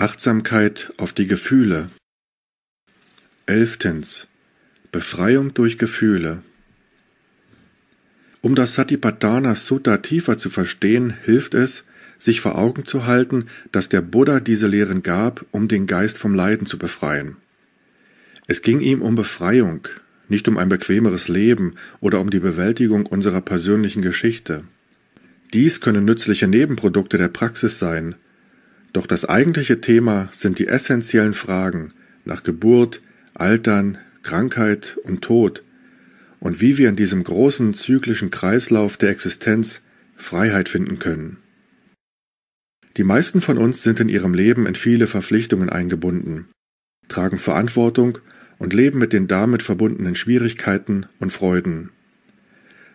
Achtsamkeit auf die Gefühle. Elftens. Befreiung durch Gefühle. Um das Satipatthana Sutta tiefer zu verstehen, hilft es, sich vor Augen zu halten, dass der Buddha diese Lehren gab, um den Geist vom Leiden zu befreien. Es ging ihm um Befreiung, nicht um ein bequemeres Leben oder um die Bewältigung unserer persönlichen Geschichte. Dies können nützliche Nebenprodukte der Praxis sein, doch das eigentliche Thema sind die essentiellen Fragen nach Geburt, Altern, Krankheit und Tod und wie wir in diesem großen zyklischen Kreislauf der Existenz Freiheit finden können. Die meisten von uns sind in ihrem Leben in viele Verpflichtungen eingebunden, tragen Verantwortung und leben mit den damit verbundenen Schwierigkeiten und Freuden.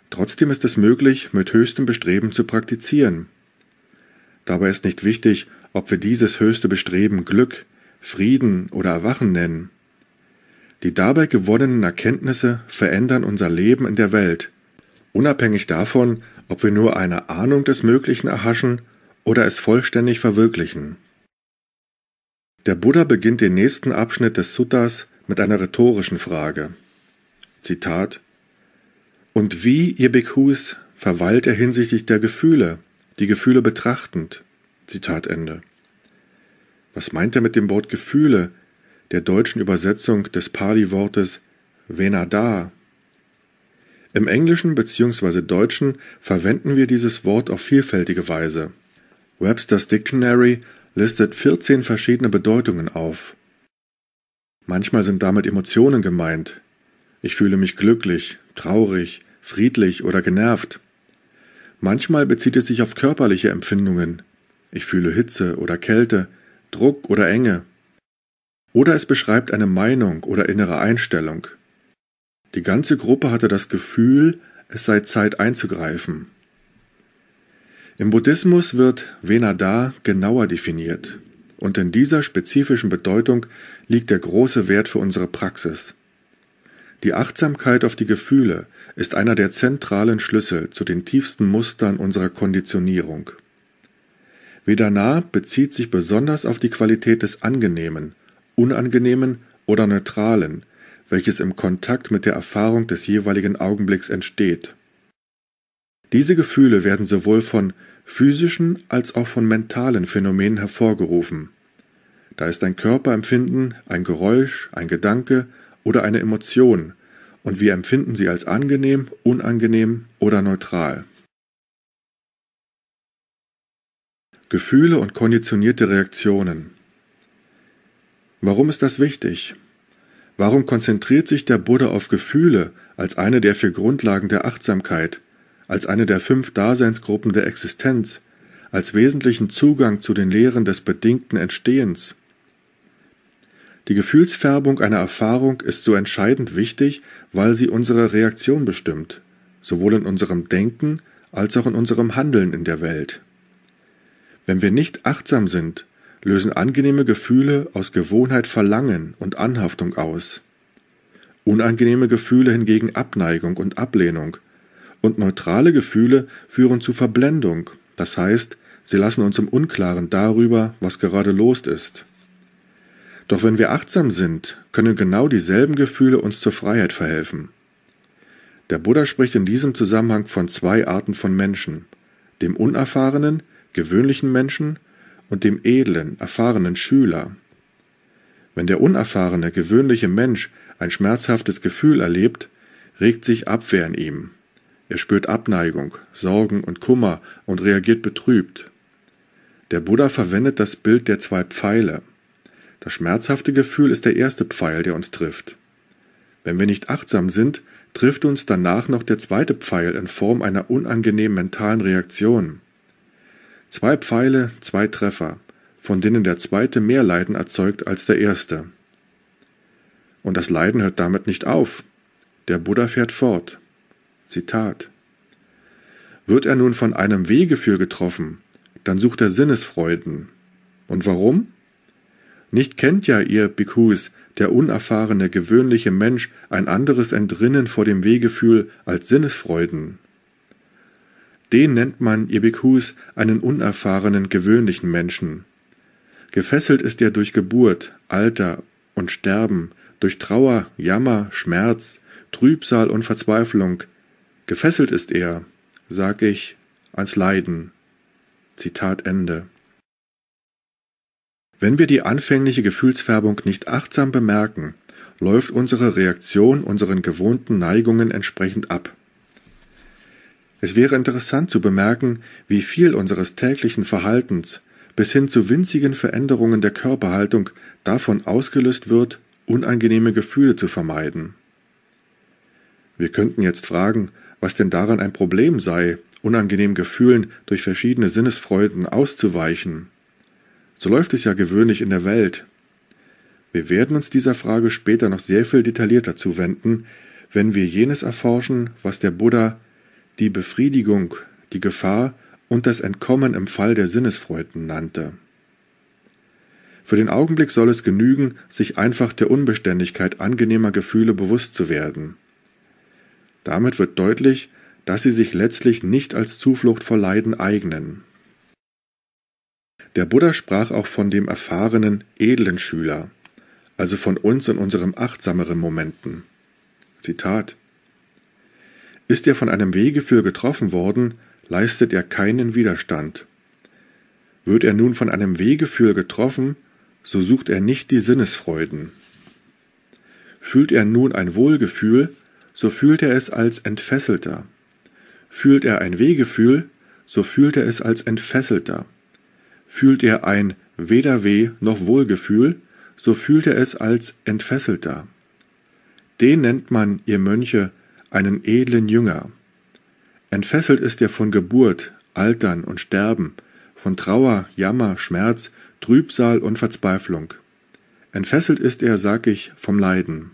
Trotzdem ist es möglich, mit höchstem Bestreben zu praktizieren. Dabei ist nicht wichtig, ob wir dieses höchste Bestreben Glück, Frieden oder Erwachen nennen. Die dabei gewonnenen Erkenntnisse verändern unser Leben in der Welt, unabhängig davon, ob wir nur eine Ahnung des Möglichen erhaschen oder es vollständig verwirklichen. Der Buddha beginnt den nächsten Abschnitt des Suttas mit einer rhetorischen Frage. Zitat Und wie, ihr Bhikkhus, verweilt er hinsichtlich der Gefühle, die Gefühle betrachtend? Zitat Ende. Was meint er mit dem Wort Gefühle, der deutschen Übersetzung des Pali-Wortes Venada? Im Englischen bzw. Deutschen verwenden wir dieses Wort auf vielfältige Weise. Webster's Dictionary listet 14 verschiedene Bedeutungen auf. Manchmal sind damit Emotionen gemeint. Ich fühle mich glücklich, traurig, friedlich oder genervt. Manchmal bezieht es sich auf körperliche Empfindungen, ich fühle Hitze oder Kälte, Druck oder Enge. Oder es beschreibt eine Meinung oder innere Einstellung. Die ganze Gruppe hatte das Gefühl, es sei Zeit einzugreifen. Im Buddhismus wird Venada genauer definiert, und in dieser spezifischen Bedeutung liegt der große Wert für unsere Praxis. Die Achtsamkeit auf die Gefühle ist einer der zentralen Schlüssel zu den tiefsten Mustern unserer Konditionierung. Vedana bezieht sich besonders auf die Qualität des Angenehmen, Unangenehmen oder Neutralen, welches im Kontakt mit der Erfahrung des jeweiligen Augenblicks entsteht. Diese Gefühle werden sowohl von physischen als auch von mentalen Phänomenen hervorgerufen. Da ist ein Körperempfinden, ein Geräusch, ein Gedanke oder eine Emotion, und wir empfinden sie als angenehm, unangenehm oder neutral. Gefühle und konditionierte Reaktionen. Warum ist das wichtig? Warum konzentriert sich der Buddha auf Gefühle als eine der vier Grundlagen der Achtsamkeit, als eine der fünf Daseinsgruppen der Existenz, als wesentlichen Zugang zu den Lehren des bedingten Entstehens? Die Gefühlsfärbung einer Erfahrung ist so entscheidend wichtig, weil sie unsere Reaktion bestimmt, sowohl in unserem Denken als auch in unserem Handeln in der Welt. Wenn wir nicht achtsam sind, lösen angenehme Gefühle aus Gewohnheit Verlangen und Anhaftung aus. Unangenehme Gefühle hingegen Abneigung und Ablehnung. Und neutrale Gefühle führen zu Verblendung, das heißt, sie lassen uns im Unklaren darüber, was gerade los ist. Doch wenn wir achtsam sind, können genau dieselben Gefühle uns zur Freiheit verhelfen. Der Buddha spricht in diesem Zusammenhang von zwei Arten von Menschen, dem Unerfahrenen, gewöhnlichen Menschen und dem edlen, erfahrenen Schüler. Wenn der unerfahrene, gewöhnliche Mensch ein schmerzhaftes Gefühl erlebt, regt sich Abwehr in ihm. Er spürt Abneigung, Sorgen und Kummer und reagiert betrübt. Der Buddha verwendet das Bild der zwei Pfeile. Das schmerzhafte Gefühl ist der erste Pfeil, der uns trifft. Wenn wir nicht achtsam sind, trifft uns danach noch der zweite Pfeil in Form einer unangenehmen mentalen Reaktion. Zwei Pfeile, zwei Treffer, von denen der zweite mehr Leiden erzeugt als der erste. Und das Leiden hört damit nicht auf. Der Buddha fährt fort. Zitat. Wird er nun von einem Wehgefühl getroffen, dann sucht er Sinnesfreuden. Und warum? Nicht kennt ja ihr, Bhikkhus, der unerfahrene gewöhnliche Mensch, ein anderes Entrinnen vor dem Wehgefühl als Sinnesfreuden. Den nennt man Ibikus einen unerfahrenen, gewöhnlichen Menschen. Gefesselt ist er durch Geburt, Alter und Sterben, durch Trauer, Jammer, Schmerz, Trübsal und Verzweiflung. Gefesselt ist er, sag ich, ans Leiden. Zitat Ende. Wenn wir die anfängliche Gefühlsfärbung nicht achtsam bemerken, läuft unsere Reaktion unseren gewohnten Neigungen entsprechend ab. Es wäre interessant zu bemerken, wie viel unseres täglichen Verhaltens bis hin zu winzigen Veränderungen der Körperhaltung davon ausgelöst wird, unangenehme Gefühle zu vermeiden. Wir könnten jetzt fragen, was denn daran ein Problem sei, unangenehmen Gefühlen durch verschiedene Sinnesfreuden auszuweichen. So läuft es ja gewöhnlich in der Welt. Wir werden uns dieser Frage später noch sehr viel detaillierter zuwenden, wenn wir jenes erforschen, was der Buddha die Befriedigung, die Gefahr und das Entkommen im Fall der Sinnesfreuden nannte. Für den Augenblick soll es genügen, sich einfach der Unbeständigkeit angenehmer Gefühle bewusst zu werden. Damit wird deutlich, dass sie sich letztlich nicht als Zuflucht vor Leiden eignen. Der Buddha sprach auch von dem erfahrenen, edlen Schüler, also von uns in unseren achtsameren Momenten. Zitat ist er von einem Wehgefühl getroffen worden, leistet er keinen Widerstand. Wird er nun von einem Wehgefühl getroffen, so sucht er nicht die Sinnesfreuden. Fühlt er nun ein Wohlgefühl, so fühlt er es als Entfesselter. Fühlt er ein Wehgefühl, so fühlt er es als Entfesselter. Fühlt er ein weder Weh noch Wohlgefühl, so fühlt er es als Entfesselter. Den nennt man, ihr Mönche, einen edlen Jünger. Entfesselt ist er von Geburt, Altern und Sterben, von Trauer, Jammer, Schmerz, Trübsal und Verzweiflung. Entfesselt ist er, sag ich, vom Leiden.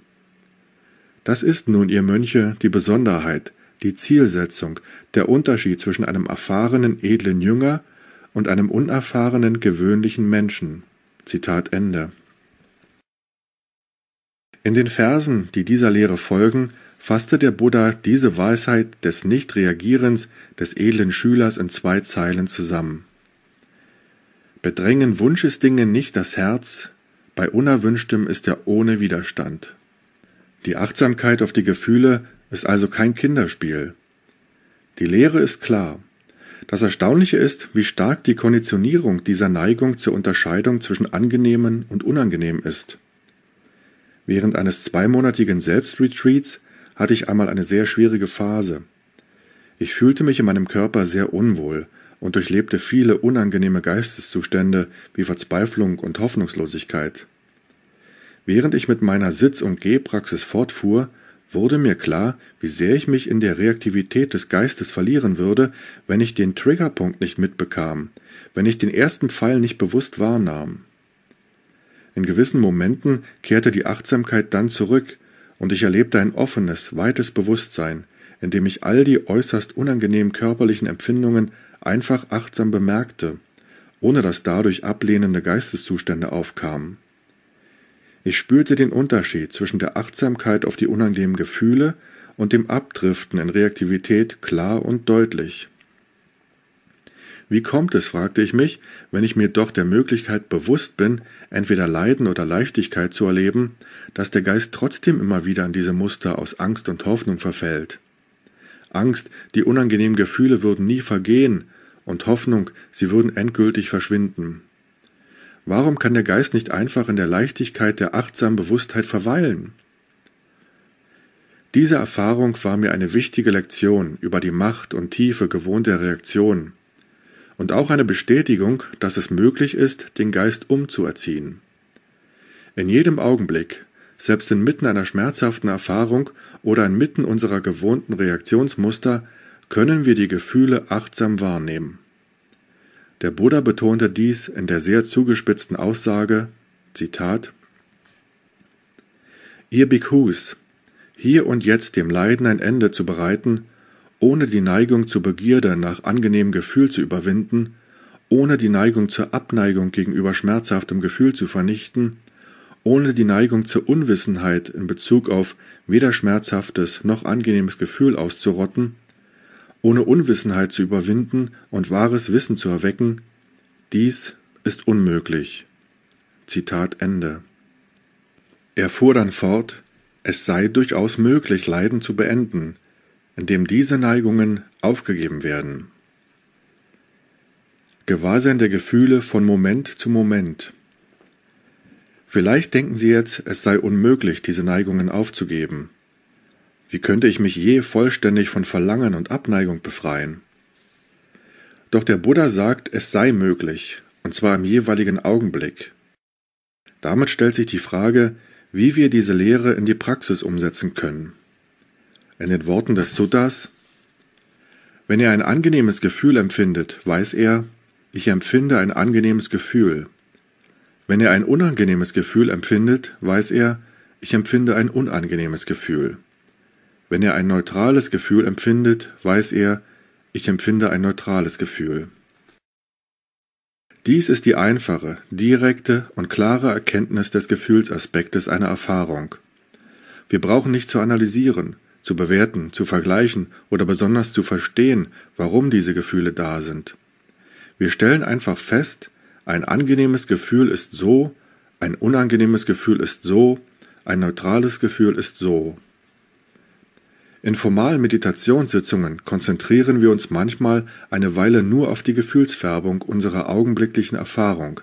Das ist nun, ihr Mönche, die Besonderheit, die Zielsetzung, der Unterschied zwischen einem erfahrenen, edlen Jünger und einem unerfahrenen, gewöhnlichen Menschen. Zitat Ende. In den Versen, die dieser Lehre folgen, fasste der Buddha diese Weisheit des Nichtreagierens des edlen Schülers in zwei Zeilen zusammen. Bedrängen Wunschesdinge nicht das Herz, bei Unerwünschtem ist er ohne Widerstand. Die Achtsamkeit auf die Gefühle ist also kein Kinderspiel. Die Lehre ist klar. Das Erstaunliche ist, wie stark die Konditionierung dieser Neigung zur Unterscheidung zwischen angenehmen und unangenehm ist. Während eines zweimonatigen Selbstretreats hatte ich einmal eine sehr schwierige Phase. Ich fühlte mich in meinem Körper sehr unwohl und durchlebte viele unangenehme Geisteszustände wie Verzweiflung und Hoffnungslosigkeit. Während ich mit meiner Sitz- und Gehpraxis fortfuhr, wurde mir klar, wie sehr ich mich in der Reaktivität des Geistes verlieren würde, wenn ich den Triggerpunkt nicht mitbekam, wenn ich den ersten Pfeil nicht bewusst wahrnahm. In gewissen Momenten kehrte die Achtsamkeit dann zurück und ich erlebte ein offenes, weites Bewusstsein, in dem ich all die äußerst unangenehmen körperlichen Empfindungen einfach achtsam bemerkte, ohne dass dadurch ablehnende Geisteszustände aufkamen. Ich spürte den Unterschied zwischen der Achtsamkeit auf die unangenehmen Gefühle und dem Abdriften in Reaktivität klar und deutlich. Wie kommt es, fragte ich mich, wenn ich mir doch der Möglichkeit bewusst bin, entweder Leiden oder Leichtigkeit zu erleben, dass der Geist trotzdem immer wieder an diese Muster aus Angst und Hoffnung verfällt. Angst, die unangenehmen Gefühle würden nie vergehen, und Hoffnung, sie würden endgültig verschwinden. Warum kann der Geist nicht einfach in der Leichtigkeit der achtsamen Bewusstheit verweilen? Diese Erfahrung war mir eine wichtige Lektion über die Macht und Tiefe gewohnter Reaktionen, und auch eine Bestätigung, dass es möglich ist, den Geist umzuerziehen. In jedem Augenblick, selbst inmitten einer schmerzhaften Erfahrung oder inmitten unserer gewohnten Reaktionsmuster, können wir die Gefühle achtsam wahrnehmen. Der Buddha betonte dies in der sehr zugespitzten Aussage, Zitat, Ihr Bhikkhus, hier und jetzt dem Leiden ein Ende zu bereiten, ohne die Neigung zur Begierde nach angenehmem Gefühl zu überwinden, ohne die Neigung zur Abneigung gegenüber schmerzhaftem Gefühl zu vernichten, ohne die Neigung zur Unwissenheit in Bezug auf weder schmerzhaftes noch angenehmes Gefühl auszurotten, ohne Unwissenheit zu überwinden und wahres Wissen zu erwecken, dies ist unmöglich. Zitat Ende. Er fuhr dann fort, es sei durchaus möglich, Leiden zu beenden, indem diese Neigungen aufgegeben werden. Gewahrsein der Gefühle von Moment zu Moment. Vielleicht denken Sie jetzt, es sei unmöglich, diese Neigungen aufzugeben. Wie könnte ich mich je vollständig von Verlangen und Abneigung befreien? Doch der Buddha sagt, es sei möglich, und zwar im jeweiligen Augenblick. Damit stellt sich die Frage, wie wir diese Lehre in die Praxis umsetzen können. In den Worten des Suttas Wenn er ein angenehmes Gefühl empfindet, weiß er, ich empfinde ein angenehmes Gefühl. Wenn er ein unangenehmes Gefühl empfindet, weiß er, ich empfinde ein unangenehmes Gefühl. Wenn er ein neutrales Gefühl empfindet, weiß er, ich empfinde ein neutrales Gefühl. Dies ist die einfache, direkte und klare Erkenntnis des Gefühlsaspektes einer Erfahrung. Wir brauchen nicht zu analysieren, zu bewerten, zu vergleichen oder besonders zu verstehen, warum diese Gefühle da sind. Wir stellen einfach fest, ein angenehmes Gefühl ist so, ein unangenehmes Gefühl ist so, ein neutrales Gefühl ist so. In formalen Meditationssitzungen konzentrieren wir uns manchmal eine Weile nur auf die Gefühlsfärbung unserer augenblicklichen Erfahrung.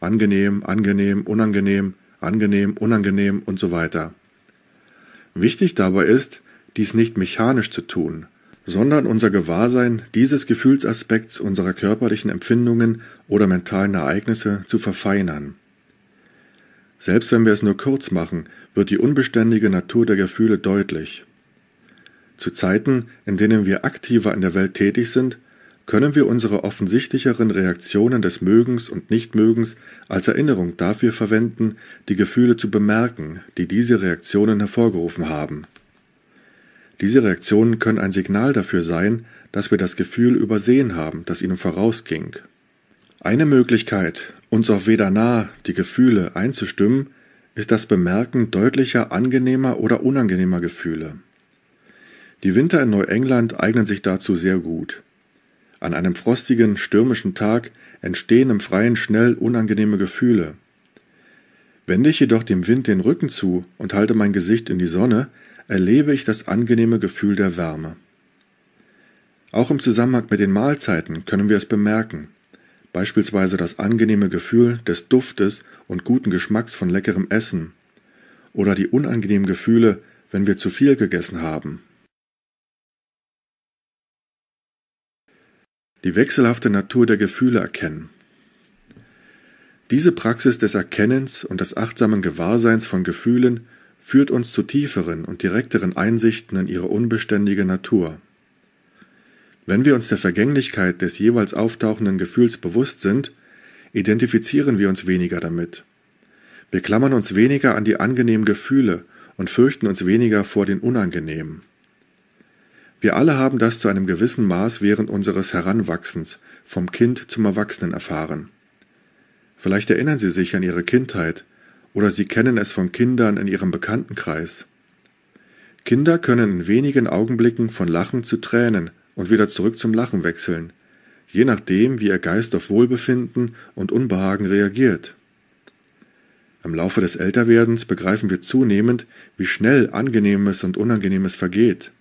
Angenehm, angenehm, unangenehm, angenehm, unangenehm und so weiter. Wichtig dabei ist, dies nicht mechanisch zu tun, sondern unser Gewahrsein dieses Gefühlsaspekts unserer körperlichen Empfindungen oder mentalen Ereignisse zu verfeinern. Selbst wenn wir es nur kurz machen, wird die unbeständige Natur der Gefühle deutlich. Zu Zeiten, in denen wir aktiver in der Welt tätig sind, können wir unsere offensichtlicheren Reaktionen des Mögens und Nichtmögens als Erinnerung dafür verwenden, die Gefühle zu bemerken, die diese Reaktionen hervorgerufen haben. Diese Reaktionen können ein Signal dafür sein, dass wir das Gefühl übersehen haben, das ihnen vorausging. Eine Möglichkeit, uns auf weder Vedana, die Gefühle, einzustimmen, ist das Bemerken deutlicher angenehmer oder unangenehmer Gefühle. Die Winter in Neuengland eignen sich dazu sehr gut. An einem frostigen, stürmischen Tag entstehen im Freien schnell unangenehme Gefühle. Wende ich jedoch dem Wind den Rücken zu und halte mein Gesicht in die Sonne, erlebe ich das angenehme Gefühl der Wärme. Auch im Zusammenhang mit den Mahlzeiten können wir es bemerken, beispielsweise das angenehme Gefühl des Duftes und guten Geschmacks von leckerem Essen oder die unangenehmen Gefühle, wenn wir zu viel gegessen haben. die wechselhafte Natur der Gefühle erkennen. Diese Praxis des Erkennens und des achtsamen Gewahrseins von Gefühlen führt uns zu tieferen und direkteren Einsichten in ihre unbeständige Natur. Wenn wir uns der Vergänglichkeit des jeweils auftauchenden Gefühls bewusst sind, identifizieren wir uns weniger damit. Wir klammern uns weniger an die angenehmen Gefühle und fürchten uns weniger vor den unangenehmen. Wir alle haben das zu einem gewissen Maß während unseres Heranwachsens, vom Kind zum Erwachsenen erfahren. Vielleicht erinnern Sie sich an Ihre Kindheit oder Sie kennen es von Kindern in Ihrem Bekanntenkreis. Kinder können in wenigen Augenblicken von Lachen zu Tränen und wieder zurück zum Lachen wechseln, je nachdem, wie ihr Geist auf Wohlbefinden und Unbehagen reagiert. Im Laufe des Älterwerdens begreifen wir zunehmend, wie schnell Angenehmes und Unangenehmes vergeht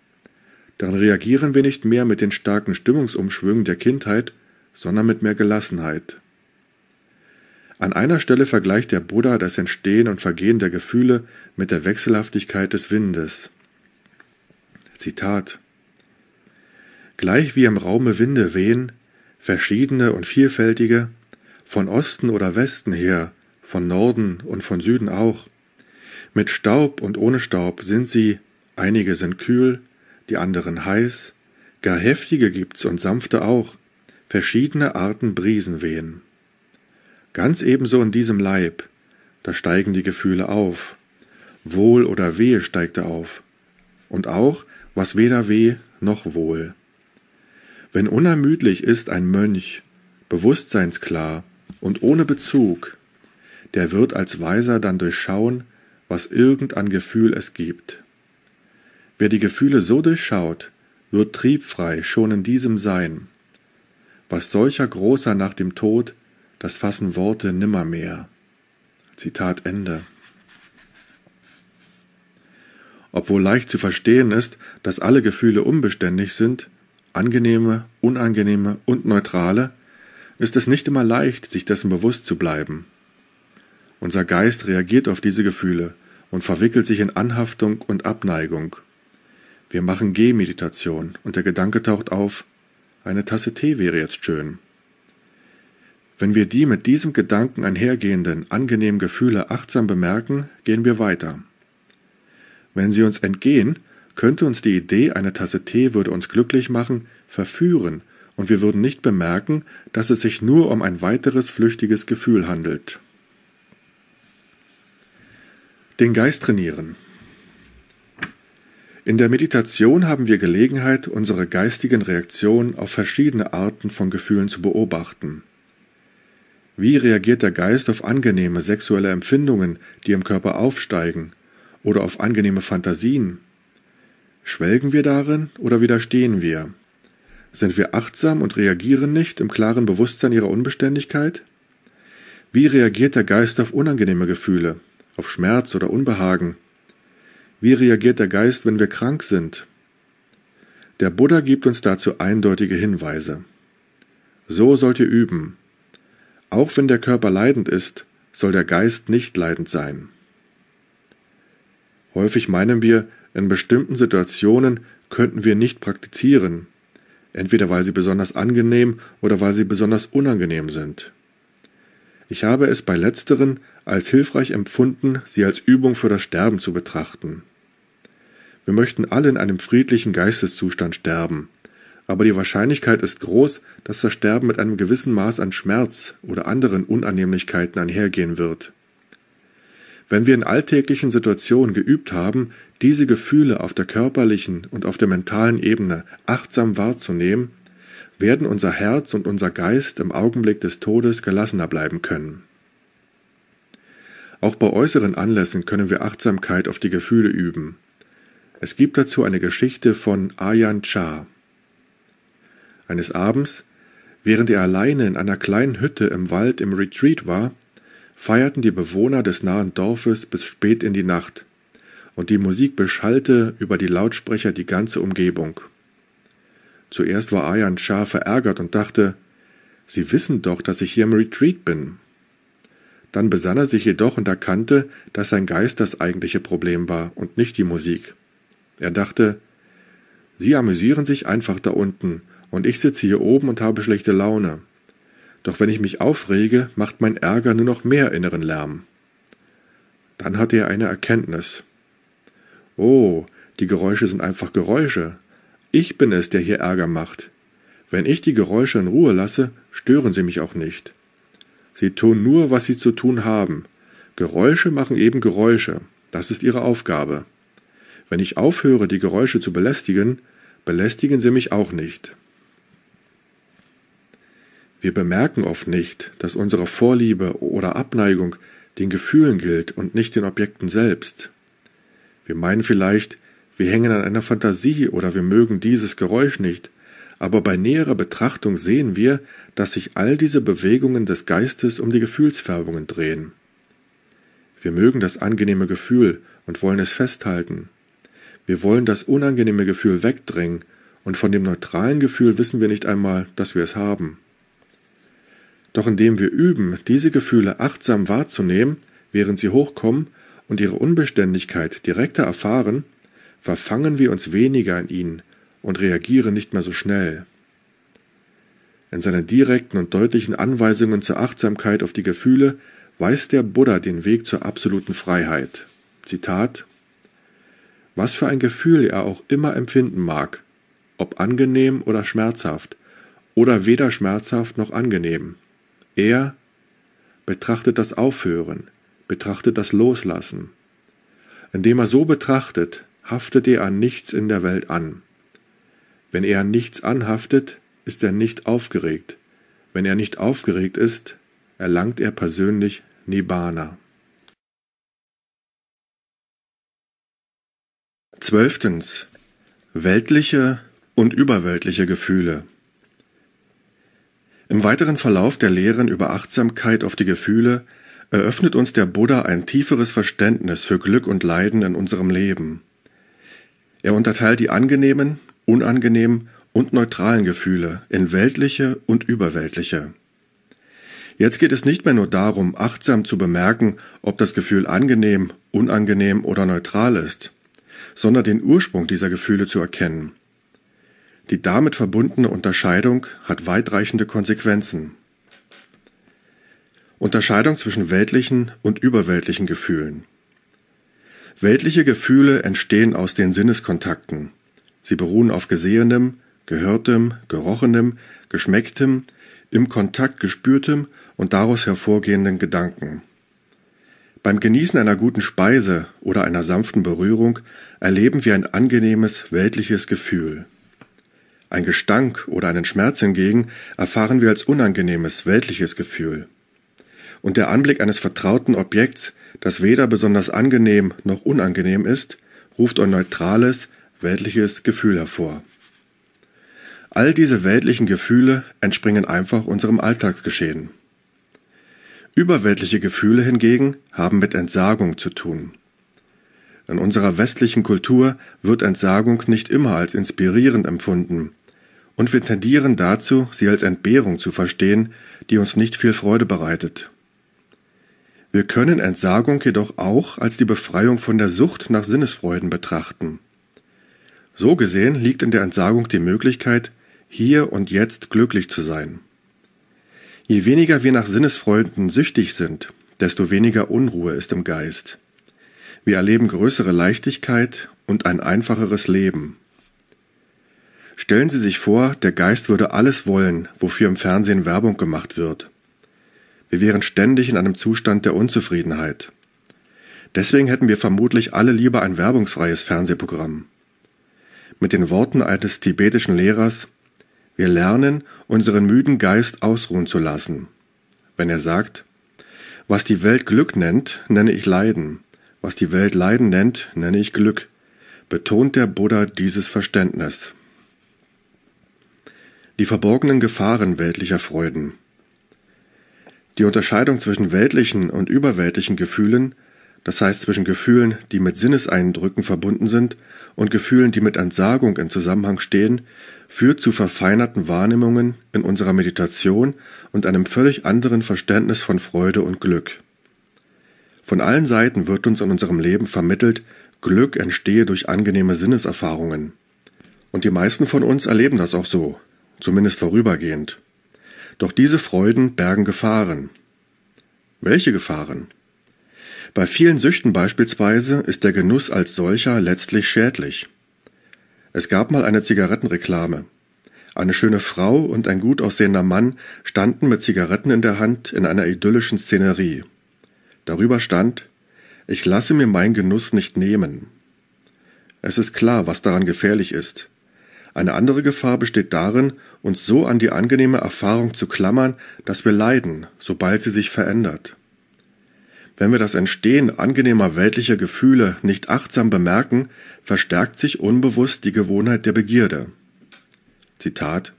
dann reagieren wir nicht mehr mit den starken Stimmungsumschwüngen der Kindheit, sondern mit mehr Gelassenheit. An einer Stelle vergleicht der Buddha das Entstehen und Vergehen der Gefühle mit der Wechselhaftigkeit des Windes. Zitat Gleich wie im Raume Winde wehen, verschiedene und vielfältige, von Osten oder Westen her, von Norden und von Süden auch. Mit Staub und ohne Staub sind sie, einige sind kühl, die anderen heiß, gar heftige gibt's und sanfte auch, verschiedene Arten Brisen wehen. Ganz ebenso in diesem Leib, da steigen die Gefühle auf, Wohl oder Wehe steigt er auf, und auch, was weder weh noch wohl. Wenn unermüdlich ist ein Mönch, bewusstseinsklar und ohne Bezug, der wird als Weiser dann durchschauen, was irgend an Gefühl es gibt. Wer die Gefühle so durchschaut, wird triebfrei schon in diesem Sein. Was solcher großer nach dem Tod, das fassen Worte nimmermehr. Zitat Ende. Obwohl leicht zu verstehen ist, dass alle Gefühle unbeständig sind, angenehme, unangenehme und neutrale, ist es nicht immer leicht, sich dessen bewusst zu bleiben. Unser Geist reagiert auf diese Gefühle und verwickelt sich in Anhaftung und Abneigung. Wir machen Gehmeditation und der Gedanke taucht auf, eine Tasse Tee wäre jetzt schön. Wenn wir die mit diesem Gedanken einhergehenden angenehmen Gefühle achtsam bemerken, gehen wir weiter. Wenn sie uns entgehen, könnte uns die Idee, eine Tasse Tee würde uns glücklich machen, verführen, und wir würden nicht bemerken, dass es sich nur um ein weiteres flüchtiges Gefühl handelt. Den Geist trainieren. In der Meditation haben wir Gelegenheit, unsere geistigen Reaktionen auf verschiedene Arten von Gefühlen zu beobachten. Wie reagiert der Geist auf angenehme sexuelle Empfindungen, die im Körper aufsteigen, oder auf angenehme Fantasien? Schwelgen wir darin oder widerstehen wir? Sind wir achtsam und reagieren nicht im klaren Bewusstsein ihrer Unbeständigkeit? Wie reagiert der Geist auf unangenehme Gefühle, auf Schmerz oder Unbehagen, wie reagiert der Geist, wenn wir krank sind? Der Buddha gibt uns dazu eindeutige Hinweise. So sollt ihr üben. Auch wenn der Körper leidend ist, soll der Geist nicht leidend sein. Häufig meinen wir, in bestimmten Situationen könnten wir nicht praktizieren, entweder weil sie besonders angenehm oder weil sie besonders unangenehm sind. Ich habe es bei letzteren als hilfreich empfunden, sie als Übung für das Sterben zu betrachten. Wir möchten alle in einem friedlichen Geisteszustand sterben. Aber die Wahrscheinlichkeit ist groß, dass das Sterben mit einem gewissen Maß an Schmerz oder anderen Unannehmlichkeiten einhergehen wird. Wenn wir in alltäglichen Situationen geübt haben, diese Gefühle auf der körperlichen und auf der mentalen Ebene achtsam wahrzunehmen, werden unser Herz und unser Geist im Augenblick des Todes gelassener bleiben können. Auch bei äußeren Anlässen können wir Achtsamkeit auf die Gefühle üben. Es gibt dazu eine Geschichte von Ayan Chah. Eines Abends, während er alleine in einer kleinen Hütte im Wald im Retreat war, feierten die Bewohner des nahen Dorfes bis spät in die Nacht, und die Musik beschallte über die Lautsprecher die ganze Umgebung. Zuerst war Ayan Shah verärgert und dachte, Sie wissen doch, dass ich hier im Retreat bin. Dann besann er sich jedoch und erkannte, dass sein Geist das eigentliche Problem war und nicht die Musik. Er dachte, Sie amüsieren sich einfach da unten, und ich sitze hier oben und habe schlechte Laune. Doch wenn ich mich aufrege, macht mein Ärger nur noch mehr inneren Lärm. Dann hatte er eine Erkenntnis. Oh, die Geräusche sind einfach Geräusche. Ich bin es, der hier Ärger macht. Wenn ich die Geräusche in Ruhe lasse, stören sie mich auch nicht. Sie tun nur, was sie zu tun haben. Geräusche machen eben Geräusche. Das ist ihre Aufgabe. Wenn ich aufhöre, die Geräusche zu belästigen, belästigen sie mich auch nicht. Wir bemerken oft nicht, dass unsere Vorliebe oder Abneigung den Gefühlen gilt und nicht den Objekten selbst. Wir meinen vielleicht, wir hängen an einer Fantasie oder wir mögen dieses Geräusch nicht, aber bei näherer Betrachtung sehen wir, dass sich all diese Bewegungen des Geistes um die Gefühlsfärbungen drehen. Wir mögen das angenehme Gefühl und wollen es festhalten. Wir wollen das unangenehme Gefühl wegdrängen und von dem neutralen Gefühl wissen wir nicht einmal, dass wir es haben. Doch indem wir üben, diese Gefühle achtsam wahrzunehmen, während sie hochkommen und ihre Unbeständigkeit direkter erfahren, verfangen wir uns weniger in ihnen und reagieren nicht mehr so schnell. In seinen direkten und deutlichen Anweisungen zur Achtsamkeit auf die Gefühle weist der Buddha den Weg zur absoluten Freiheit. Zitat was für ein Gefühl er auch immer empfinden mag, ob angenehm oder schmerzhaft, oder weder schmerzhaft noch angenehm. Er betrachtet das Aufhören, betrachtet das Loslassen. Indem er so betrachtet, haftet er an nichts in der Welt an. Wenn er an nichts anhaftet, ist er nicht aufgeregt. Wenn er nicht aufgeregt ist, erlangt er persönlich Nibbana. Zwölftens. Weltliche und überweltliche Gefühle. Im weiteren Verlauf der Lehren über Achtsamkeit auf die Gefühle eröffnet uns der Buddha ein tieferes Verständnis für Glück und Leiden in unserem Leben. Er unterteilt die angenehmen, unangenehmen und neutralen Gefühle in weltliche und überweltliche. Jetzt geht es nicht mehr nur darum, achtsam zu bemerken, ob das Gefühl angenehm, unangenehm oder neutral ist sondern den Ursprung dieser Gefühle zu erkennen. Die damit verbundene Unterscheidung hat weitreichende Konsequenzen. Unterscheidung zwischen weltlichen und überweltlichen Gefühlen. Weltliche Gefühle entstehen aus den Sinneskontakten. Sie beruhen auf Gesehenem, Gehörtem, Gerochenem, Geschmecktem, im Kontakt gespürtem und daraus hervorgehenden Gedanken. Beim Genießen einer guten Speise oder einer sanften Berührung erleben wir ein angenehmes, weltliches Gefühl. Ein Gestank oder einen Schmerz hingegen erfahren wir als unangenehmes, weltliches Gefühl. Und der Anblick eines vertrauten Objekts, das weder besonders angenehm noch unangenehm ist, ruft ein neutrales, weltliches Gefühl hervor. All diese weltlichen Gefühle entspringen einfach unserem Alltagsgeschehen. Überweltliche Gefühle hingegen haben mit Entsagung zu tun. In unserer westlichen Kultur wird Entsagung nicht immer als inspirierend empfunden, und wir tendieren dazu, sie als Entbehrung zu verstehen, die uns nicht viel Freude bereitet. Wir können Entsagung jedoch auch als die Befreiung von der Sucht nach Sinnesfreuden betrachten. So gesehen liegt in der Entsagung die Möglichkeit, hier und jetzt glücklich zu sein. Je weniger wir nach Sinnesfreunden süchtig sind, desto weniger Unruhe ist im Geist. Wir erleben größere Leichtigkeit und ein einfacheres Leben. Stellen Sie sich vor, der Geist würde alles wollen, wofür im Fernsehen Werbung gemacht wird. Wir wären ständig in einem Zustand der Unzufriedenheit. Deswegen hätten wir vermutlich alle lieber ein werbungsfreies Fernsehprogramm. Mit den Worten eines tibetischen Lehrers wir lernen, unseren müden Geist ausruhen zu lassen. Wenn er sagt, was die Welt Glück nennt, nenne ich Leiden, was die Welt Leiden nennt, nenne ich Glück, betont der Buddha dieses Verständnis. Die verborgenen Gefahren weltlicher Freuden. Die Unterscheidung zwischen weltlichen und überweltlichen Gefühlen, das heißt zwischen Gefühlen, die mit Sinneseindrücken verbunden sind und Gefühlen, die mit Entsagung in Zusammenhang stehen, führt zu verfeinerten Wahrnehmungen in unserer Meditation und einem völlig anderen Verständnis von Freude und Glück. Von allen Seiten wird uns in unserem Leben vermittelt, Glück entstehe durch angenehme Sinneserfahrungen. Und die meisten von uns erleben das auch so, zumindest vorübergehend. Doch diese Freuden bergen Gefahren. Welche Gefahren? Bei vielen Süchten beispielsweise ist der Genuss als solcher letztlich schädlich. Es gab mal eine Zigarettenreklame. Eine schöne Frau und ein gut aussehender Mann standen mit Zigaretten in der Hand in einer idyllischen Szenerie. Darüber stand Ich lasse mir meinen Genuss nicht nehmen. Es ist klar, was daran gefährlich ist. Eine andere Gefahr besteht darin, uns so an die angenehme Erfahrung zu klammern, dass wir leiden, sobald sie sich verändert. Wenn wir das Entstehen angenehmer weltlicher Gefühle nicht achtsam bemerken, verstärkt sich unbewusst die Gewohnheit der Begierde. Zitat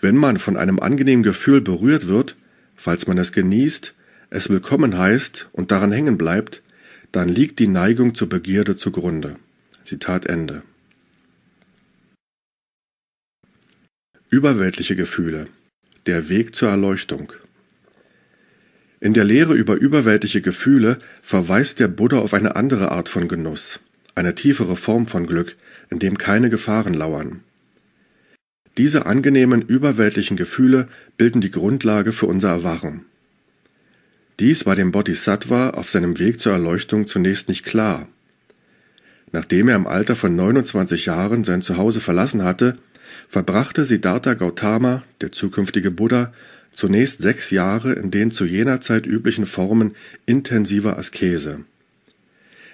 Wenn man von einem angenehmen Gefühl berührt wird, falls man es genießt, es willkommen heißt und daran hängen bleibt, dann liegt die Neigung zur Begierde zugrunde. Zitat Ende. Überweltliche Gefühle. Der Weg zur Erleuchtung. In der Lehre über überweltliche Gefühle verweist der Buddha auf eine andere Art von Genuss eine tiefere Form von Glück, in dem keine Gefahren lauern. Diese angenehmen überweltlichen Gefühle bilden die Grundlage für unser Erwachen. Dies war dem Bodhisattva auf seinem Weg zur Erleuchtung zunächst nicht klar. Nachdem er im Alter von 29 Jahren sein Zuhause verlassen hatte, verbrachte Siddhartha Gautama, der zukünftige Buddha, zunächst sechs Jahre in den zu jener Zeit üblichen Formen intensiver Askese.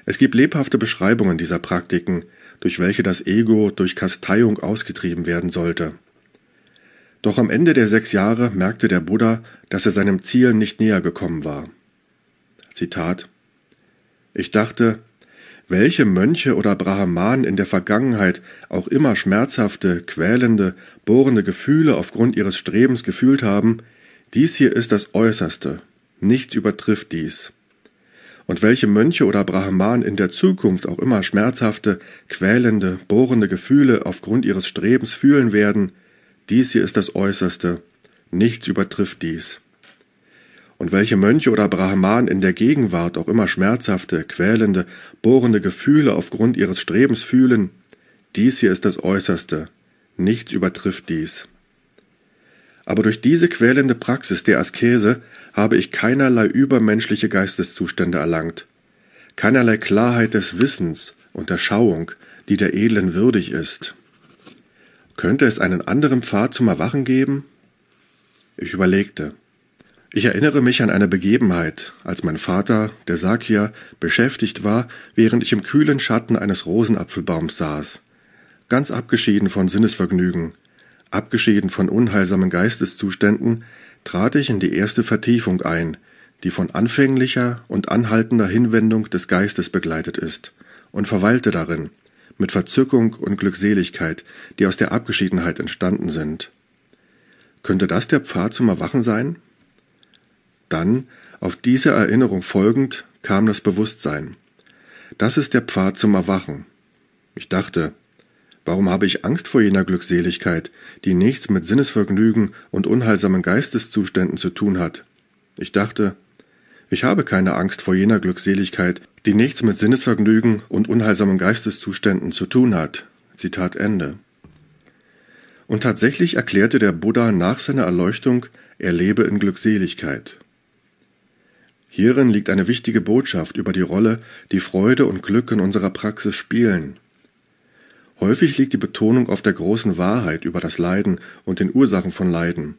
Es gibt lebhafte Beschreibungen dieser Praktiken, durch welche das Ego durch Kasteiung ausgetrieben werden sollte. Doch am Ende der sechs Jahre merkte der Buddha, dass er seinem Ziel nicht näher gekommen war. Zitat Ich dachte, welche Mönche oder Brahmanen in der Vergangenheit auch immer schmerzhafte, quälende, bohrende Gefühle aufgrund ihres Strebens gefühlt haben, dies hier ist das Äußerste, nichts übertrifft dies und welche Mönche oder Brahmanen in der Zukunft auch immer schmerzhafte, quälende, bohrende Gefühle aufgrund ihres Strebens fühlen werden, dies hier ist das Äußerste, nichts übertrifft dies. Und welche Mönche oder Brahmanen in der Gegenwart auch immer schmerzhafte, quälende, bohrende Gefühle aufgrund ihres Strebens fühlen, dies hier ist das Äußerste, nichts übertrifft dies. Aber durch diese quälende Praxis der Askese habe ich keinerlei übermenschliche Geisteszustände erlangt, keinerlei Klarheit des Wissens und der Schauung, die der Edlen würdig ist. Könnte es einen anderen Pfad zum Erwachen geben? Ich überlegte. Ich erinnere mich an eine Begebenheit, als mein Vater, der Sakia, beschäftigt war, während ich im kühlen Schatten eines Rosenapfelbaums saß, ganz abgeschieden von Sinnesvergnügen, Abgeschieden von unheilsamen Geisteszuständen trat ich in die erste Vertiefung ein, die von anfänglicher und anhaltender Hinwendung des Geistes begleitet ist, und verweilte darin, mit Verzückung und Glückseligkeit, die aus der Abgeschiedenheit entstanden sind. Könnte das der Pfad zum Erwachen sein? Dann, auf diese Erinnerung folgend, kam das Bewusstsein. Das ist der Pfad zum Erwachen. Ich dachte, Warum habe ich Angst vor jener Glückseligkeit, die nichts mit Sinnesvergnügen und unheilsamen Geisteszuständen zu tun hat? Ich dachte, ich habe keine Angst vor jener Glückseligkeit, die nichts mit Sinnesvergnügen und unheilsamen Geisteszuständen zu tun hat. Zitat Ende. Und tatsächlich erklärte der Buddha nach seiner Erleuchtung, er lebe in Glückseligkeit. Hierin liegt eine wichtige Botschaft über die Rolle, die Freude und Glück in unserer Praxis spielen. Häufig liegt die Betonung auf der großen Wahrheit über das Leiden und den Ursachen von Leiden,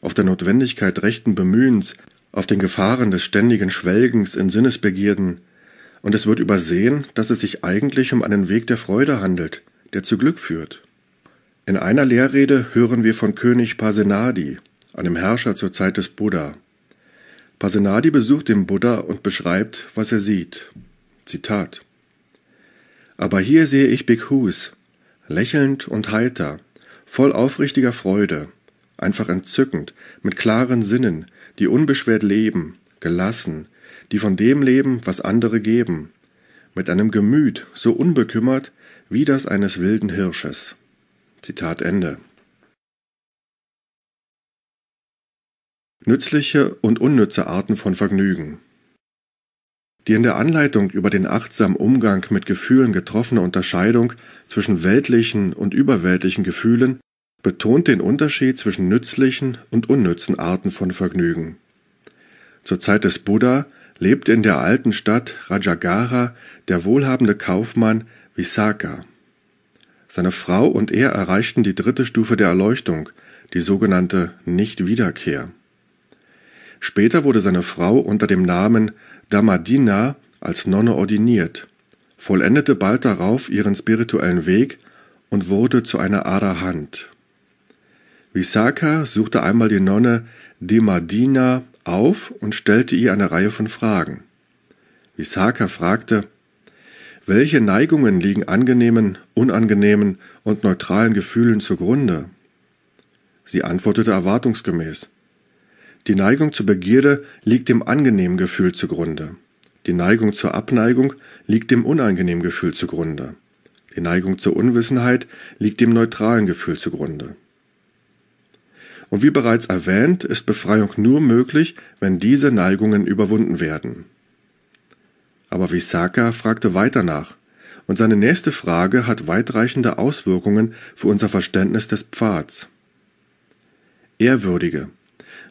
auf der Notwendigkeit rechten Bemühens, auf den Gefahren des ständigen Schwelgens in Sinnesbegierden, und es wird übersehen, dass es sich eigentlich um einen Weg der Freude handelt, der zu Glück führt. In einer Lehrrede hören wir von König Pasenadi, einem Herrscher zur Zeit des Buddha. Pasenadi besucht den Buddha und beschreibt, was er sieht. Zitat aber hier sehe ich Big Hus, lächelnd und heiter, voll aufrichtiger Freude, einfach entzückend, mit klaren Sinnen, die unbeschwert leben, gelassen, die von dem leben, was andere geben, mit einem Gemüt so unbekümmert wie das eines wilden Hirsches. Zitat Ende. Nützliche und unnütze Arten von Vergnügen. Die in der Anleitung über den achtsamen Umgang mit Gefühlen getroffene Unterscheidung zwischen weltlichen und überweltlichen Gefühlen betont den Unterschied zwischen nützlichen und unnützen Arten von Vergnügen. Zur Zeit des Buddha lebte in der alten Stadt Rajagara der wohlhabende Kaufmann Visaka. Seine Frau und er erreichten die dritte Stufe der Erleuchtung, die sogenannte Nichtwiederkehr. Später wurde seine Frau unter dem Namen Damadina als Nonne ordiniert, vollendete bald darauf ihren spirituellen Weg und wurde zu einer Arahant. Visakha suchte einmal die Nonne Dimadina auf und stellte ihr eine Reihe von Fragen. Visakha fragte, welche Neigungen liegen angenehmen, unangenehmen und neutralen Gefühlen zugrunde? Sie antwortete erwartungsgemäß. Die Neigung zur Begierde liegt dem angenehmen Gefühl zugrunde. Die Neigung zur Abneigung liegt dem unangenehmen Gefühl zugrunde. Die Neigung zur Unwissenheit liegt dem neutralen Gefühl zugrunde. Und wie bereits erwähnt, ist Befreiung nur möglich, wenn diese Neigungen überwunden werden. Aber Visaka fragte weiter nach, und seine nächste Frage hat weitreichende Auswirkungen für unser Verständnis des Pfads. Ehrwürdige,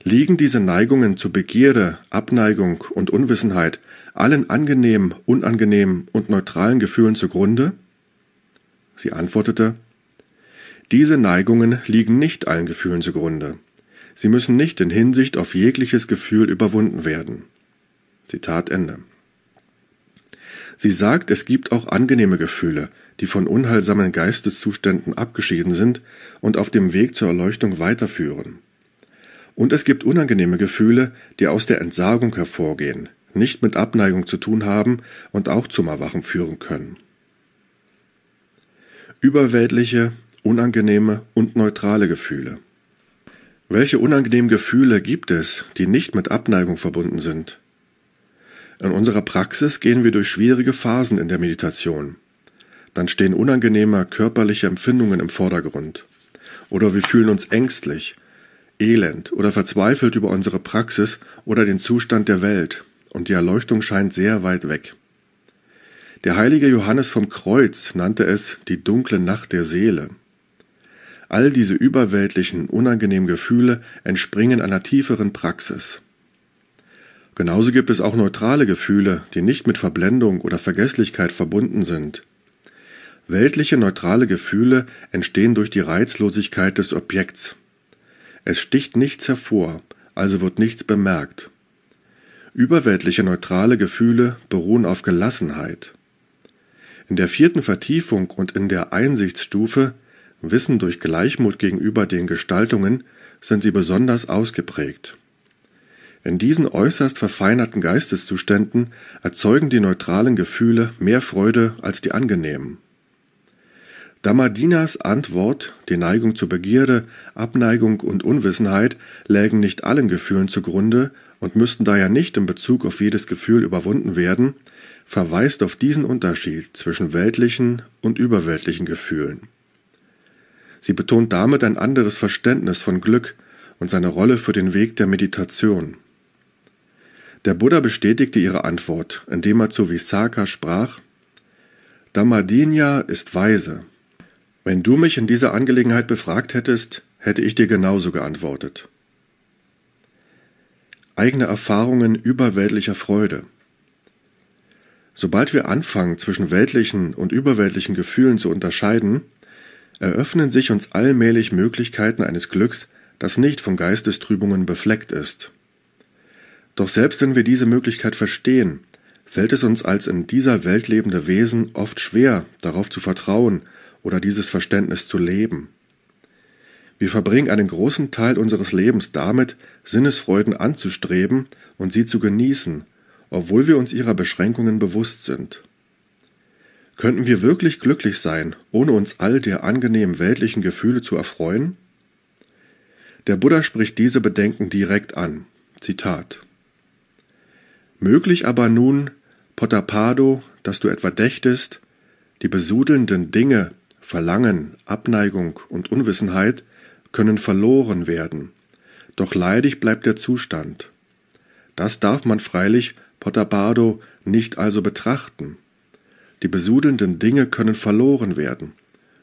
liegen diese Neigungen zu Begierde, Abneigung und Unwissenheit allen angenehmen, unangenehmen und neutralen Gefühlen zugrunde? Sie antwortete Diese Neigungen liegen nicht allen Gefühlen zugrunde. Sie müssen nicht in Hinsicht auf jegliches Gefühl überwunden werden. Zitat Ende. Sie sagt, es gibt auch angenehme Gefühle, die von unheilsamen Geisteszuständen abgeschieden sind und auf dem Weg zur Erleuchtung weiterführen. Und es gibt unangenehme Gefühle, die aus der Entsagung hervorgehen, nicht mit Abneigung zu tun haben und auch zum Erwachen führen können. Überweltliche, unangenehme und neutrale Gefühle. Welche unangenehmen Gefühle gibt es, die nicht mit Abneigung verbunden sind? In unserer Praxis gehen wir durch schwierige Phasen in der Meditation. Dann stehen unangenehme körperliche Empfindungen im Vordergrund. Oder wir fühlen uns ängstlich, elend oder verzweifelt über unsere Praxis oder den Zustand der Welt, und die Erleuchtung scheint sehr weit weg. Der heilige Johannes vom Kreuz nannte es die dunkle Nacht der Seele. All diese überweltlichen, unangenehmen Gefühle entspringen einer tieferen Praxis. Genauso gibt es auch neutrale Gefühle, die nicht mit Verblendung oder Vergesslichkeit verbunden sind. Weltliche neutrale Gefühle entstehen durch die Reizlosigkeit des Objekts, es sticht nichts hervor, also wird nichts bemerkt. Überweltliche neutrale Gefühle beruhen auf Gelassenheit. In der vierten Vertiefung und in der Einsichtsstufe Wissen durch Gleichmut gegenüber den Gestaltungen sind sie besonders ausgeprägt. In diesen äußerst verfeinerten Geisteszuständen erzeugen die neutralen Gefühle mehr Freude als die angenehmen. Damadinas Antwort, die Neigung zur Begierde, Abneigung und Unwissenheit lägen nicht allen Gefühlen zugrunde und müssten daher nicht in Bezug auf jedes Gefühl überwunden werden, verweist auf diesen Unterschied zwischen weltlichen und überweltlichen Gefühlen. Sie betont damit ein anderes Verständnis von Glück und seine Rolle für den Weg der Meditation. Der Buddha bestätigte ihre Antwort, indem er zu Visakha sprach Damadinya ist weise, wenn du mich in dieser Angelegenheit befragt hättest, hätte ich dir genauso geantwortet. Eigene Erfahrungen überweltlicher Freude. Sobald wir anfangen, zwischen weltlichen und überweltlichen Gefühlen zu unterscheiden, eröffnen sich uns allmählich Möglichkeiten eines Glücks, das nicht von Geistestrübungen befleckt ist. Doch selbst wenn wir diese Möglichkeit verstehen, fällt es uns als in dieser Welt lebende Wesen oft schwer, darauf zu vertrauen, oder dieses Verständnis zu leben. Wir verbringen einen großen Teil unseres Lebens damit, Sinnesfreuden anzustreben und sie zu genießen, obwohl wir uns ihrer Beschränkungen bewusst sind. Könnten wir wirklich glücklich sein, ohne uns all der angenehmen weltlichen Gefühle zu erfreuen? Der Buddha spricht diese Bedenken direkt an. Zitat. Möglich aber nun, Potapado, dass du etwa dächtest, die besudelnden Dinge Verlangen, Abneigung und Unwissenheit können verloren werden, doch leidig bleibt der Zustand. Das darf man freilich, Potabardo, nicht also betrachten. Die besudelnden Dinge können verloren werden.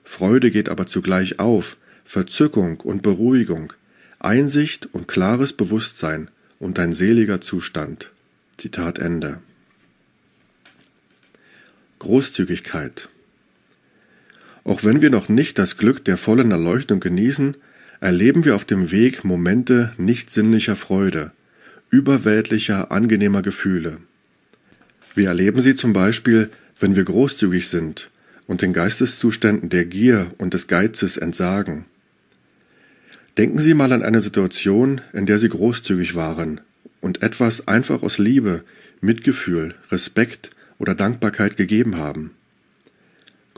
Freude geht aber zugleich auf, Verzückung und Beruhigung, Einsicht und klares Bewusstsein und ein seliger Zustand. Zitat Ende. Großzügigkeit. Auch wenn wir noch nicht das Glück der vollen Erleuchtung genießen, erleben wir auf dem Weg Momente nicht sinnlicher Freude, überweltlicher, angenehmer Gefühle. Wir erleben sie zum Beispiel, wenn wir großzügig sind und den Geisteszuständen der Gier und des Geizes entsagen. Denken Sie mal an eine Situation, in der Sie großzügig waren und etwas einfach aus Liebe, Mitgefühl, Respekt oder Dankbarkeit gegeben haben.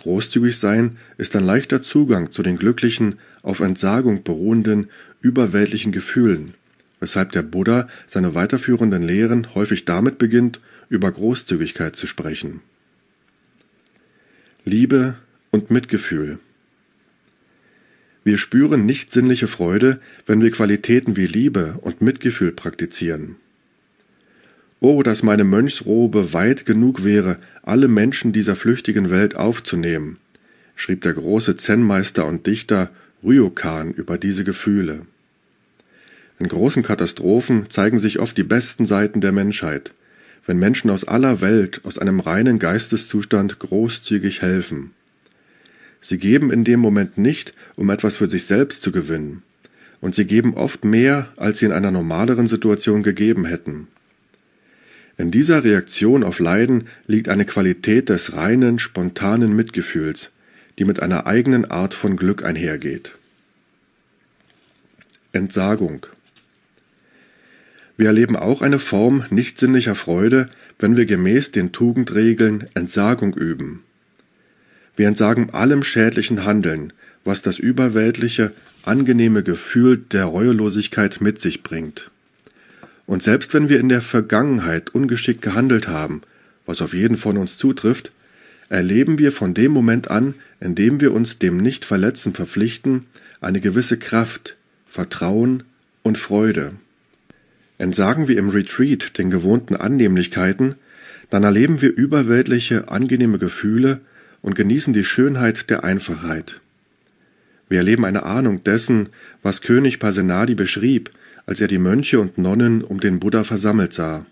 Großzügig sein ist ein leichter Zugang zu den glücklichen, auf Entsagung beruhenden, überweltlichen Gefühlen, weshalb der Buddha seine weiterführenden Lehren häufig damit beginnt, über Großzügigkeit zu sprechen. Liebe und Mitgefühl Wir spüren nicht sinnliche Freude, wenn wir Qualitäten wie Liebe und Mitgefühl praktizieren. Oh, dass meine Mönchsrobe weit genug wäre, alle Menschen dieser flüchtigen Welt aufzunehmen, schrieb der große Zen-Meister und Dichter Ryokan über diese Gefühle. In großen Katastrophen zeigen sich oft die besten Seiten der Menschheit, wenn Menschen aus aller Welt aus einem reinen Geisteszustand großzügig helfen. Sie geben in dem Moment nicht, um etwas für sich selbst zu gewinnen, und sie geben oft mehr, als sie in einer normaleren Situation gegeben hätten. In dieser Reaktion auf Leiden liegt eine Qualität des reinen, spontanen Mitgefühls, die mit einer eigenen Art von Glück einhergeht. Entsagung Wir erleben auch eine Form nichtsinnlicher Freude, wenn wir gemäß den Tugendregeln Entsagung üben. Wir entsagen allem schädlichen Handeln, was das überweltliche, angenehme Gefühl der Reuelosigkeit mit sich bringt. Und selbst wenn wir in der Vergangenheit ungeschickt gehandelt haben, was auf jeden von uns zutrifft, erleben wir von dem Moment an, in dem wir uns dem Nichtverletzen verpflichten, eine gewisse Kraft, Vertrauen und Freude. Entsagen wir im Retreat den gewohnten Annehmlichkeiten, dann erleben wir überweltliche, angenehme Gefühle und genießen die Schönheit der Einfachheit. Wir erleben eine Ahnung dessen, was König Pasenadi beschrieb, als er die Mönche und Nonnen um den Buddha versammelt sah.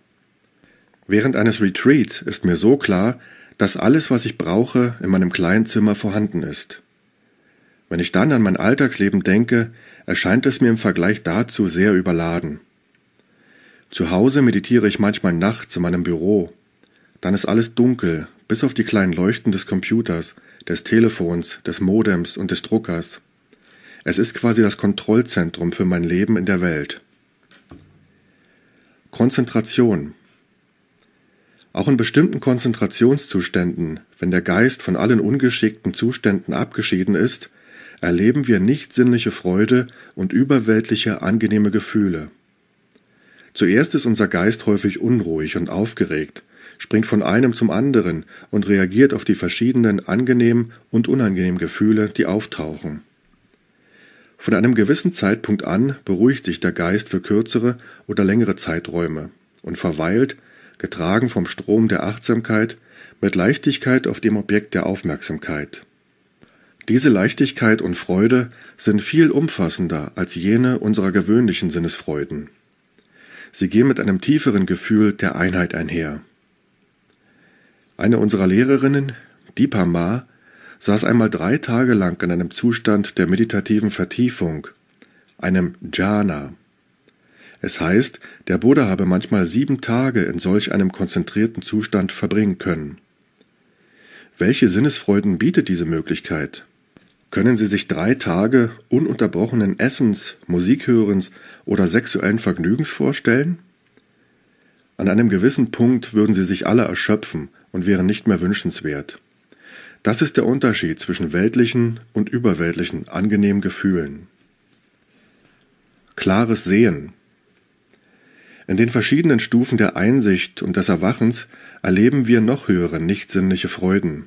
Während eines Retreats ist mir so klar, dass alles, was ich brauche, in meinem kleinen Zimmer vorhanden ist. Wenn ich dann an mein Alltagsleben denke, erscheint es mir im Vergleich dazu sehr überladen. Zu Hause meditiere ich manchmal nachts in meinem Büro. Dann ist alles dunkel, bis auf die kleinen Leuchten des Computers, des Telefons, des Modems und des Druckers. Es ist quasi das Kontrollzentrum für mein Leben in der Welt. Konzentration. Auch in bestimmten Konzentrationszuständen, wenn der Geist von allen ungeschickten Zuständen abgeschieden ist, erleben wir nicht sinnliche Freude und überweltliche angenehme Gefühle. Zuerst ist unser Geist häufig unruhig und aufgeregt, springt von einem zum anderen und reagiert auf die verschiedenen angenehmen und unangenehmen Gefühle, die auftauchen. Von einem gewissen Zeitpunkt an beruhigt sich der Geist für kürzere oder längere Zeiträume und verweilt, getragen vom Strom der Achtsamkeit, mit Leichtigkeit auf dem Objekt der Aufmerksamkeit. Diese Leichtigkeit und Freude sind viel umfassender als jene unserer gewöhnlichen Sinnesfreuden. Sie gehen mit einem tieferen Gefühl der Einheit einher. Eine unserer Lehrerinnen, Deepa Ma, saß einmal drei Tage lang in einem Zustand der meditativen Vertiefung, einem Jhana. Es heißt, der Buddha habe manchmal sieben Tage in solch einem konzentrierten Zustand verbringen können. Welche Sinnesfreuden bietet diese Möglichkeit? Können Sie sich drei Tage ununterbrochenen Essens, Musikhörens oder sexuellen Vergnügens vorstellen? An einem gewissen Punkt würden sie sich alle erschöpfen und wären nicht mehr wünschenswert. Das ist der Unterschied zwischen weltlichen und überweltlichen angenehmen Gefühlen. Klares Sehen. In den verschiedenen Stufen der Einsicht und des Erwachens erleben wir noch höhere nichtsinnliche Freuden.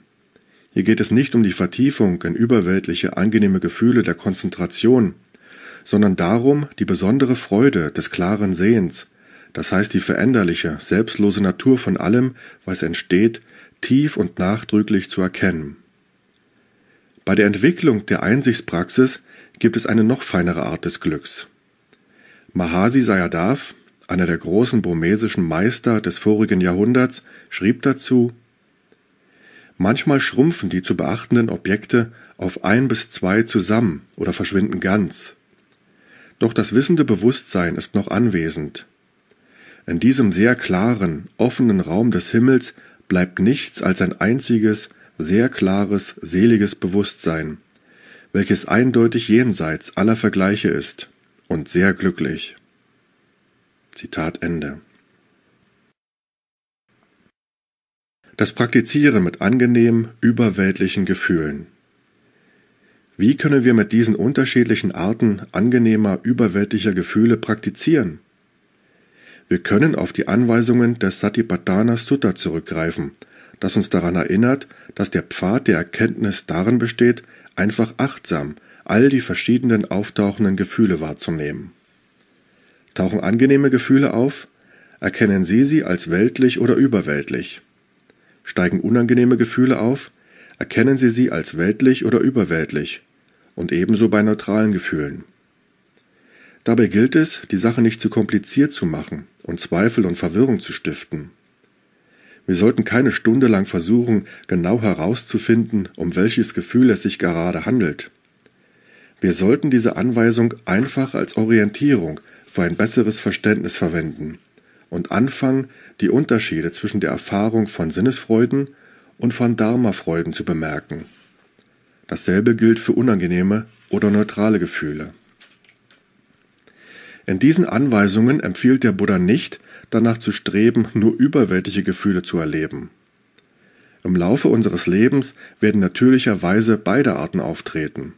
Hier geht es nicht um die Vertiefung in überweltliche angenehme Gefühle der Konzentration, sondern darum, die besondere Freude des klaren Sehens, das heißt die veränderliche, selbstlose Natur von allem, was entsteht, tief und nachdrücklich zu erkennen. Bei der Entwicklung der Einsichtspraxis gibt es eine noch feinere Art des Glücks. Mahasi Sayadaw, einer der großen burmesischen Meister des vorigen Jahrhunderts, schrieb dazu Manchmal schrumpfen die zu beachtenden Objekte auf ein bis zwei zusammen oder verschwinden ganz. Doch das wissende Bewusstsein ist noch anwesend. In diesem sehr klaren, offenen Raum des Himmels bleibt nichts als ein einziges, sehr klares, seliges Bewusstsein, welches eindeutig jenseits aller Vergleiche ist und sehr glücklich. Zitat Ende. Das Praktizieren mit angenehmen, überweltlichen Gefühlen. Wie können wir mit diesen unterschiedlichen Arten angenehmer, überwältlicher Gefühle praktizieren? Wir können auf die Anweisungen des Satipatthana Sutta zurückgreifen, das uns daran erinnert, dass der Pfad der Erkenntnis darin besteht, einfach achtsam all die verschiedenen auftauchenden Gefühle wahrzunehmen. Tauchen angenehme Gefühle auf? Erkennen Sie sie als weltlich oder überweltlich? Steigen unangenehme Gefühle auf? Erkennen Sie sie als weltlich oder überweltlich? Und ebenso bei neutralen Gefühlen. Dabei gilt es, die Sache nicht zu kompliziert zu machen und Zweifel und Verwirrung zu stiften. Wir sollten keine Stunde lang versuchen, genau herauszufinden, um welches Gefühl es sich gerade handelt. Wir sollten diese Anweisung einfach als Orientierung für ein besseres Verständnis verwenden und anfangen, die Unterschiede zwischen der Erfahrung von Sinnesfreuden und von Dharmafreuden zu bemerken. Dasselbe gilt für unangenehme oder neutrale Gefühle. In diesen Anweisungen empfiehlt der Buddha nicht, danach zu streben, nur überwältige Gefühle zu erleben. Im Laufe unseres Lebens werden natürlicherweise beide Arten auftreten.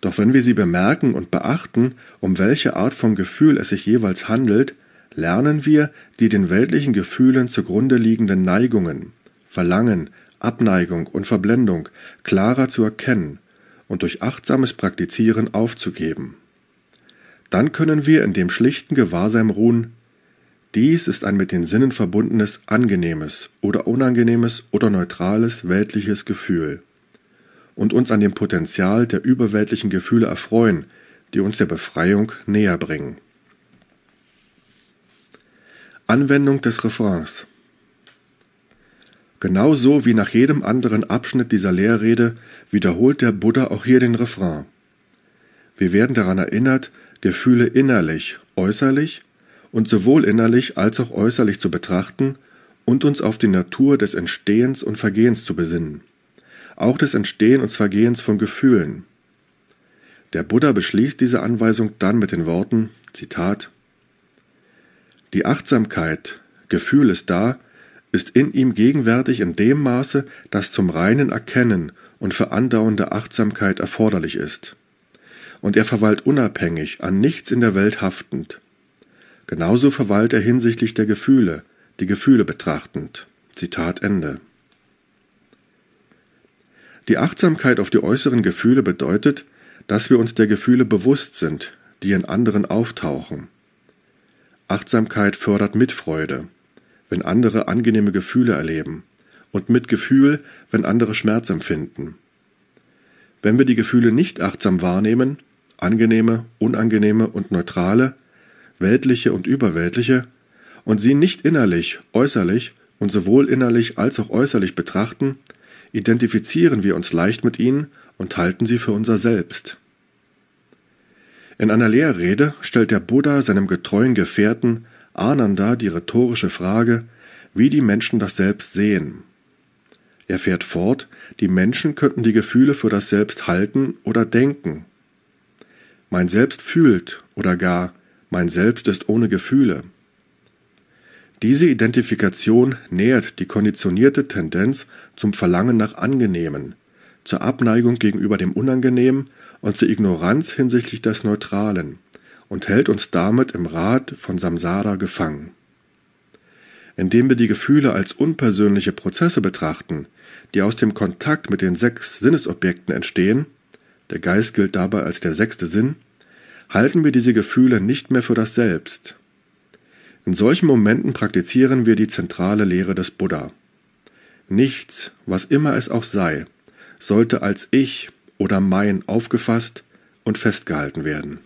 Doch wenn wir sie bemerken und beachten, um welche Art von Gefühl es sich jeweils handelt, lernen wir die den weltlichen Gefühlen zugrunde liegenden Neigungen, Verlangen, Abneigung und Verblendung klarer zu erkennen und durch achtsames Praktizieren aufzugeben dann können wir in dem schlichten Gewahrsein ruhen, dies ist ein mit den Sinnen verbundenes angenehmes oder unangenehmes oder neutrales weltliches Gefühl und uns an dem Potenzial der überweltlichen Gefühle erfreuen, die uns der Befreiung näher bringen. Anwendung des Refrains Genauso wie nach jedem anderen Abschnitt dieser Lehrrede wiederholt der Buddha auch hier den Refrain. Wir werden daran erinnert, Gefühle innerlich, äußerlich und sowohl innerlich als auch äußerlich zu betrachten und uns auf die Natur des Entstehens und Vergehens zu besinnen, auch des Entstehens und Vergehens von Gefühlen. Der Buddha beschließt diese Anweisung dann mit den Worten Zitat Die Achtsamkeit, Gefühl ist da, ist in ihm gegenwärtig in dem Maße, dass zum reinen Erkennen und für andauernde Achtsamkeit erforderlich ist und er verweilt unabhängig, an nichts in der Welt haftend. Genauso verweilt er hinsichtlich der Gefühle, die Gefühle betrachtend. Zitat Ende. Die Achtsamkeit auf die äußeren Gefühle bedeutet, dass wir uns der Gefühle bewusst sind, die in anderen auftauchen. Achtsamkeit fördert Mitfreude, wenn andere angenehme Gefühle erleben, und Mitgefühl, wenn andere Schmerz empfinden. Wenn wir die Gefühle nicht achtsam wahrnehmen, angenehme, unangenehme und neutrale, weltliche und überweltliche, und sie nicht innerlich, äußerlich und sowohl innerlich als auch äußerlich betrachten, identifizieren wir uns leicht mit ihnen und halten sie für unser Selbst. In einer Lehrrede stellt der Buddha seinem getreuen Gefährten Ananda die rhetorische Frage, wie die Menschen das Selbst sehen. Er fährt fort, die Menschen könnten die Gefühle für das Selbst halten oder denken, mein Selbst fühlt oder gar mein Selbst ist ohne Gefühle. Diese Identifikation nährt die konditionierte Tendenz zum Verlangen nach Angenehmen, zur Abneigung gegenüber dem Unangenehmen und zur Ignoranz hinsichtlich des Neutralen und hält uns damit im Rat von Samsara gefangen. Indem wir die Gefühle als unpersönliche Prozesse betrachten, die aus dem Kontakt mit den sechs Sinnesobjekten entstehen, der Geist gilt dabei als der sechste Sinn, halten wir diese Gefühle nicht mehr für das Selbst. In solchen Momenten praktizieren wir die zentrale Lehre des Buddha. Nichts, was immer es auch sei, sollte als ich oder mein aufgefasst und festgehalten werden.